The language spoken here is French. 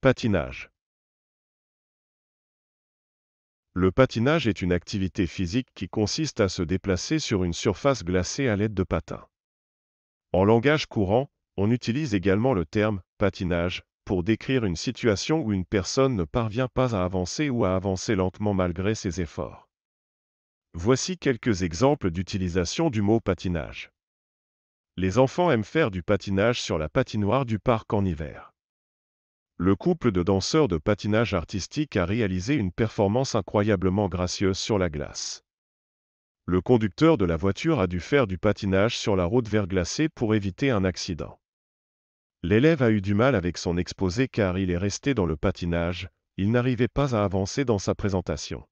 Patinage Le patinage est une activité physique qui consiste à se déplacer sur une surface glacée à l'aide de patins. En langage courant, on utilise également le terme patinage pour décrire une situation où une personne ne parvient pas à avancer ou à avancer lentement malgré ses efforts. Voici quelques exemples d'utilisation du mot patinage. Les enfants aiment faire du patinage sur la patinoire du parc en hiver le couple de danseurs de patinage artistique a réalisé une performance incroyablement gracieuse sur la glace. Le conducteur de la voiture a dû faire du patinage sur la route verglacée pour éviter un accident. L'élève a eu du mal avec son exposé car il est resté dans le patinage, il n'arrivait pas à avancer dans sa présentation.